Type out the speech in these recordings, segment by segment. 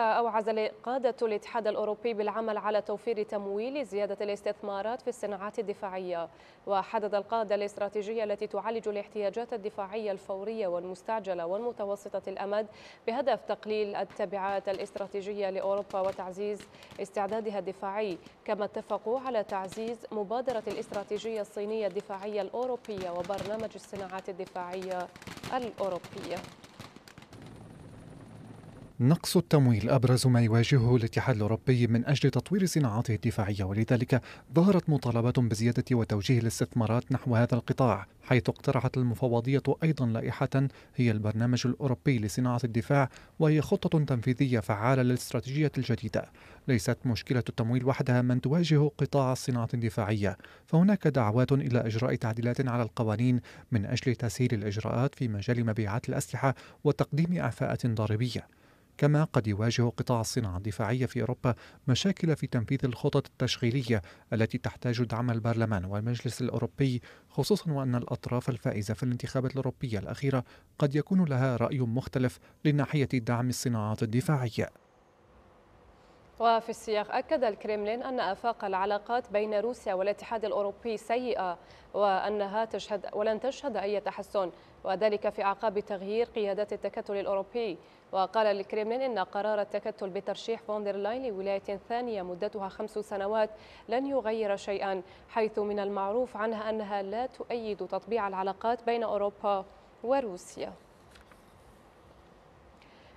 أوعز قادة الاتحاد الأوروبي بالعمل على توفير تمويل لزيادة الاستثمارات في الصناعات الدفاعية وحدد القادة الاستراتيجية التي تعالج الاحتياجات الدفاعية الفورية والمستعجلة والمتوسطة الأمد بهدف تقليل التبعات الاستراتيجية لأوروبا وتعزيز استعدادها الدفاعي كما اتفقوا على تعزيز مبادرة الاستراتيجية الصينية الدفاعية الأوروبية وبرنامج الصناعات الدفاعية الأوروبية نقص التمويل أبرز ما يواجهه الاتحاد الأوروبي من أجل تطوير صناعاته الدفاعية ولذلك ظهرت مطالبات بزيادة وتوجيه الاستثمارات نحو هذا القطاع حيث اقترحت المفوضية أيضا لائحة هي البرنامج الأوروبي لصناعة الدفاع وهي خطة تنفيذية فعالة للاستراتيجية الجديدة ليست مشكلة التمويل وحدها من تواجه قطاع الصناعة الدفاعية فهناك دعوات إلى إجراء تعديلات على القوانين من أجل تسهيل الإجراءات في مجال مبيعات الأسلحة وتقديم إعفاءات ضريبية كما قد يواجه قطاع الصناعة الدفاعية في أوروبا مشاكل في تنفيذ الخطط التشغيلية التي تحتاج دعم البرلمان والمجلس الأوروبي خصوصا وأن الأطراف الفائزة في الانتخابات الأوروبية الأخيرة قد يكون لها رأي مختلف لناحية دعم الصناعات الدفاعية وفي السياق أكد الكريملين أن آفاق العلاقات بين روسيا والاتحاد الأوروبي سيئة وأنها تشهد ولن تشهد أي تحسن وذلك في أعقاب تغيير قيادات التكتل الأوروبي وقال الكريملين إن قرار التكتل بترشيح فوندرلاين لولاية ثانية مدتها خمس سنوات لن يغير شيئا حيث من المعروف عنها أنها لا تؤيد تطبيع العلاقات بين أوروبا وروسيا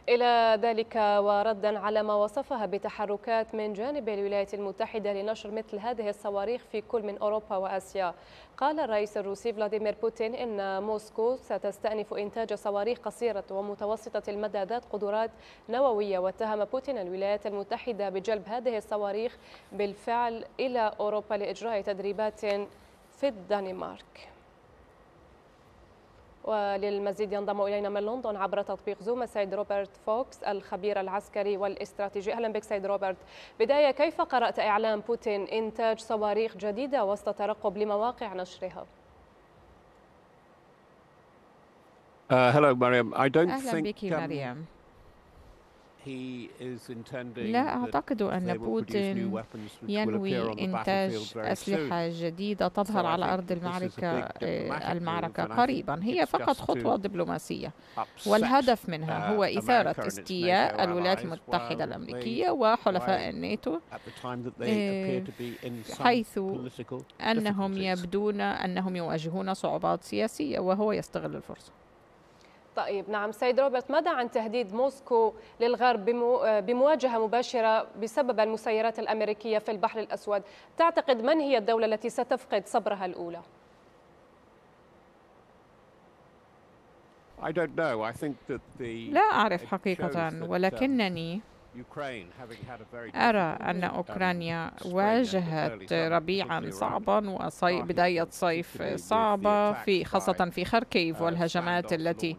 إلى ذلك وردا على ما وصفها بتحركات من جانب الولايات المتحدة لنشر مثل هذه الصواريخ في كل من أوروبا وآسيا قال الرئيس الروسي فلاديمير بوتين إن موسكو ستستأنف إنتاج صواريخ قصيرة ومتوسطة المدى ذات قدرات نووية واتهم بوتين الولايات المتحدة بجلب هذه الصواريخ بالفعل إلى أوروبا لإجراء تدريبات في الدنمارك وللمزيد ينضم إلينا من لندن عبر تطبيق زوم السيد روبرت فوكس الخبير العسكري والاستراتيجي أهلا بك سيد روبرت بداية كيف قرأت إعلام بوتين إنتاج صواريخ جديدة وسط ترقب لمواقع نشرها؟ uh, hello, I don't أهلا بك مريم um, لا أعتقد أن بوتين ينوي إنتاج أسلحة جديدة تظهر على أرض المعركة آه، المعركة قريبا هي فقط خطوة دبلوماسية والهدف منها uh, هو إثارة استياء الولايات المتحدة الأمريكية وحلفاء الناتو آه، حيث أنهم يبدون أنهم يواجهون صعوبات سياسية وهو يستغل الفرصة طيب نعم سيد روبرت ماذا عن تهديد موسكو للغرب بمواجهة مباشرة بسبب المسيرات الأمريكية في البحر الأسود تعتقد من هي الدولة التي ستفقد صبرها الأولى؟ لا أعرف حقيقة ولكنني um, أرى أن um, أوكرانيا واجهت ربيعا صعبا وبداية صيف صعبة في خاصة في خاركيف uh, والهجمات التي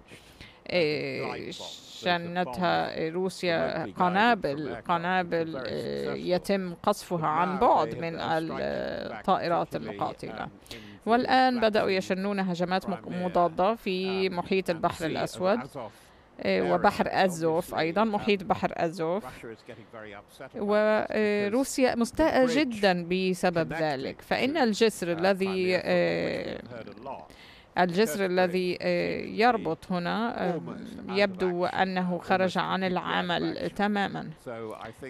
شنتها إيه، روسيا قنابل قنابل إيه، يتم قصفها عن بعد من الطائرات المقاتلة والآن بدأوا يشنون هجمات مضادة في محيط البحر الأسود إيه، وبحر أزوف أيضا محيط بحر أزوف وروسيا مستاءة جدا بسبب ذلك فإن الجسر الذي الجسر الذي آه، يربط هنا oh يبدو أنه خرج عن العمل تماما uh,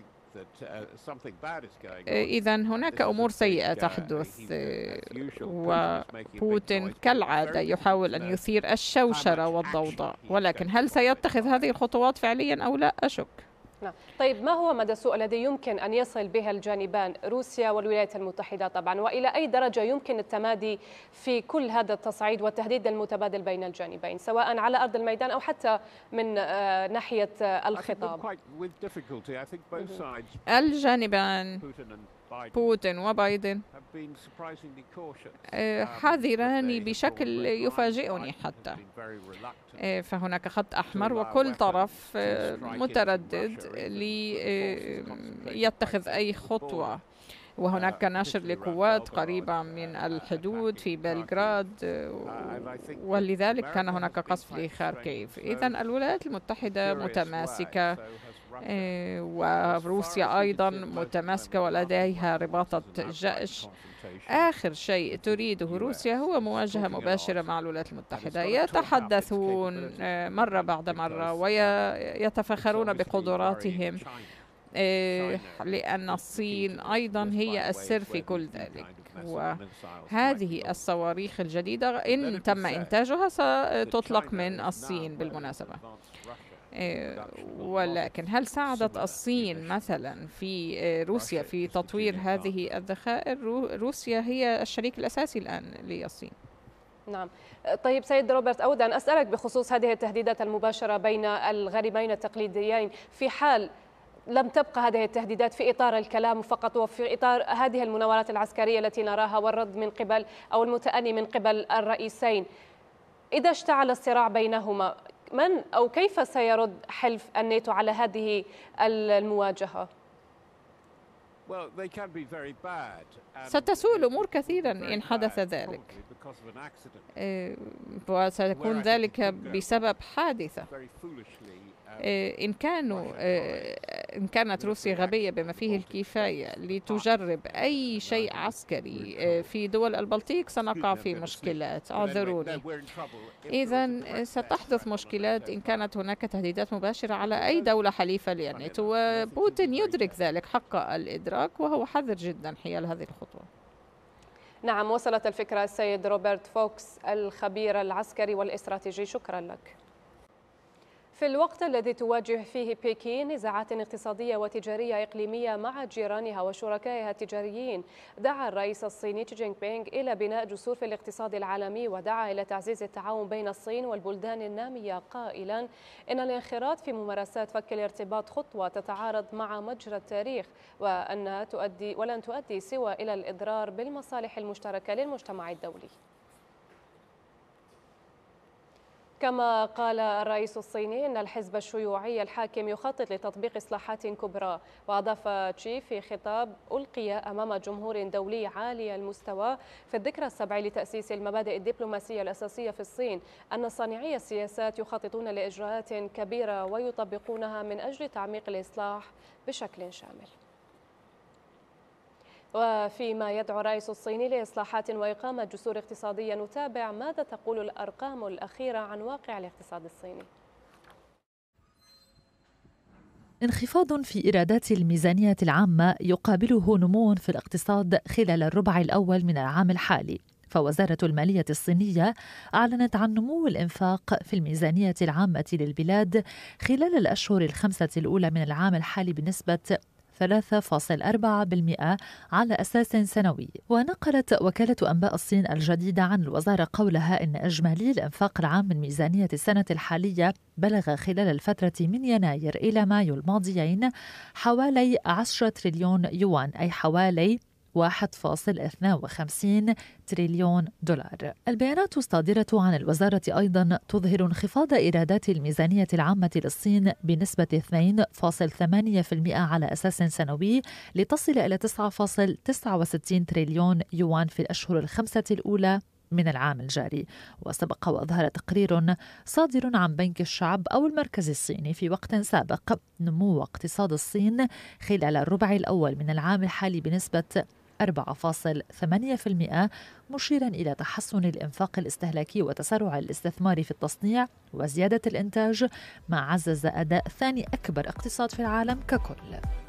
آه، إذا هناك أمور سيئة uh, تحدث آه، وبوتين كالعادة يحاول أن يثير الشوشرة والضوضاء ولكن هل سيتخذ هذه الخطوات فعليا أو لا أشك نعم. طيب ما هو مدى السوء الذي يمكن أن يصل به الجانبان روسيا والولايات المتحدة طبعا وإلى أي درجة يمكن التمادي في كل هذا التصعيد والتهديد المتبادل بين الجانبين سواء على أرض الميدان أو حتى من آه، ناحية آه، الخطاب الجانبان بوتين وبايدن آه، uh, حذران بشكل يفاجئني حتى آه، فهناك خط أحمر وكل طرف آه، متردد ليتخذ أي خطوة وهناك uh, نشر لقوات قريبة من uh, الحدود في بلغراد ولذلك كان هناك قصف لخاركيف إذا الولايات المتحدة متماسكة إيه، وروسيا أيضا متماسكة ولديها رباطة جأش آخر شيء تريده روسيا هو مواجهة مباشرة مع الولايات المتحدة يتحدثون آه، مرة بعد مرة ويتفاخرون بقدراتهم آه، لأن الصين أيضا هي السر في كل ذلك وهذه الصواريخ الجديدة إن تم إنتاجها ستطلق من الصين بالمناسبة آه، ولكن هل ساعدت الصين مثلا في آه، روسيا في تطوير هذه الذخائر روسيا هي الشريك الأساسي الآن للصين نعم آه، طيب سيد روبرت أود أن أسألك بخصوص هذه التهديدات المباشرة بين الغريمين التقليديين في حال لم تبقى هذه التهديدات في إطار الكلام فقط وفي إطار هذه المناورات العسكرية التي نراها والرد من قبل أو المتأني من قبل الرئيسين إذا اشتعل الصراع بينهما من أو كيف سيرد حلف الناتو على هذه المواجهة؟ ستسوء الأمور كثيرا إن حدث ذلك إيه، وسيكون ذلك بسبب حادثة um, إيه، إن كانوا إيه، إن كانت روسيا غبية بما فيه الكفاية لتجرب أي شيء عسكري في دول البلطيق سنقع في مشكلات اعذروني إذا ستحدث مشكلات إن كانت هناك تهديدات مباشرة على أي دولة حليفة للنيتو وبوتين يدرك ذلك حق الإدراك العراق وهو حذر جدا حيال هذه الخطوة نعم وصلت الفكرة السيد روبرت فوكس الخبير العسكري والاستراتيجي شكرا لك في الوقت الذي تواجه فيه بكين نزاعات اقتصادية وتجارية إقليمية مع جيرانها وشركائها التجاريين دعا الرئيس الصيني تشي جينغ بينغ إلى بناء جسور في الاقتصاد العالمي ودعا إلى تعزيز التعاون بين الصين والبلدان النامية قائلا إن الانخراط في ممارسات فك الارتباط خطوة تتعارض مع مجرى التاريخ وأنها تؤدي ولن تؤدي سوى إلى الإضرار بالمصالح المشتركة للمجتمع الدولي كما قال الرئيس الصيني أن الحزب الشيوعي الحاكم يخطط لتطبيق إصلاحات كبرى وأضاف تشي في خطاب ألقي أمام جمهور دولي عالي المستوى في الذكرى السبع لتأسيس المبادئ الدبلوماسية الأساسية في الصين أن صانعي السياسات يخططون لإجراءات كبيرة ويطبقونها من أجل تعميق الإصلاح بشكل شامل وفيما يدعو الرئيس الصيني لإصلاحات وإقامة جسور اقتصادية نتابع ماذا تقول الأرقام الأخيرة عن واقع الاقتصاد الصيني انخفاض في إيرادات الميزانية العامة يقابله نمو في الاقتصاد خلال الربع الأول من العام الحالي فوزارة المالية الصينية أعلنت عن نمو الإنفاق في الميزانية العامة للبلاد خلال الأشهر الخمسة الأولى من العام الحالي بنسبة 3.4% على أساس سنوي ونقلت وكالة أنباء الصين الجديدة عن الوزارة قولها إن إجمالي الإنفاق العام من ميزانية السنة الحالية بلغ خلال الفترة من يناير إلى مايو الماضيين حوالي 10 تريليون يوان أي حوالي 1.52 تريليون دولار البيانات الصادرة عن الوزارة أيضا تظهر انخفاض إيرادات الميزانية العامة للصين بنسبة 2.8% على أساس سنوي لتصل إلى 9.69 تريليون يوان في الأشهر الخمسة الأولى من العام الجاري وسبق وأظهر تقرير صادر عن بنك الشعب أو المركز الصيني في وقت سابق نمو اقتصاد الصين خلال الربع الأول من العام الحالي بنسبة 4.8% مشيرا إلى تحسن الإنفاق الاستهلاكي وتسارع الاستثمار في التصنيع وزيادة الإنتاج ما عزز أداء ثاني أكبر اقتصاد في العالم ككل.